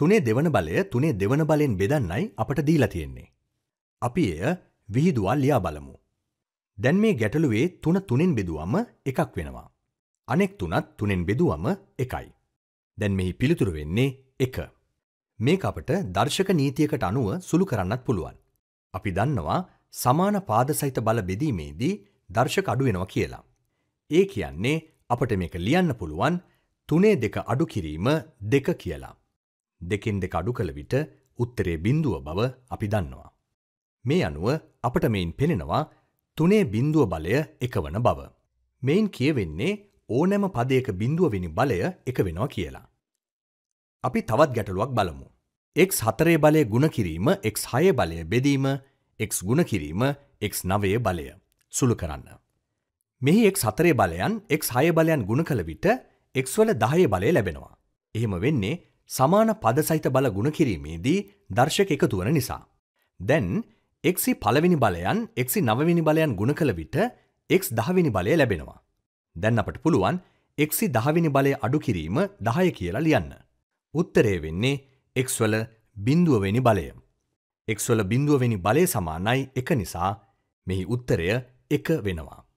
තුනේ දෙවන බලය තුනේ දෙවන බලෙන් බෙදන්නයි අපට දීලා තියෙන්නේ. අපි එය විහිදුවා ලියා බලමු. දැන් මේ ගැටලුවේ තුන තුනෙන් බෙදුවම එකක් වෙනවා. අනෙක් තුනත් තුනෙන් බෙදුවම එකයි. දැන් මෙහි පිළිතුර වෙන්නේ එක. මේක අපට දර්ශක නීතියකට අනුව සුළු කරන්නත් පුළුවන්. අපි දන්නවා සමාන පාද සහිත බල බෙදීමේදී දර්ශක අඩු වෙනවා කියලා. ඒ කියන්නේ අපට මේක ලියන්න පුළුවන් තුනේ දෙක අඩු කිරීම දෙක කියලා. දෙකෙන් දෙක අඩු කළ විට උත්තරේ බිඳුව බව අපි දන්නවා. මේ අනුව අපට මෙයින් පෙනෙනවා තුනේ බිඳුව බලය එකවන බව. මෙයින් කියවෙන්නේ ඕනෑම පදයක බිඳුවවෙනි බලය එක වෙනවා කියලා. අපි තවත් ගැටලුවක් බලමු. x හතරේ බලය ගුණ කිරීම x හය බලය බෙදීම x ගුණ කිරීම x නවය බලය සුළු කරන්න. මෙහි එක් සතරේ බලයන් එක් හය බලයන් ගුණ කළ විට එක්වල දහය බලය ලැබෙනවා. එහෙම වෙන්නේ සමාන පද සහිත බල ගුණ කිරීමේදී දර්ශක එකතු වන නිසා. දැන් එක්සි පළවෙනි බලයන් එක්සි නවවිනි බලයන් ගුණ කළ විට එක් දහවිනි බලය ලැබෙනවා. දැන් අපට පුළුවන් එක්සි දහවිනි බලය අඩු කිරීම දහය කියලා ලියන්න. උත්තරේ වෙන්නේ එක්වල බිින්දුවවෙනි බලය. එක්වල බිින්දුවවෙනි බලය සමානයි එක නිසා මෙහි උත්තරය එක වෙනවා.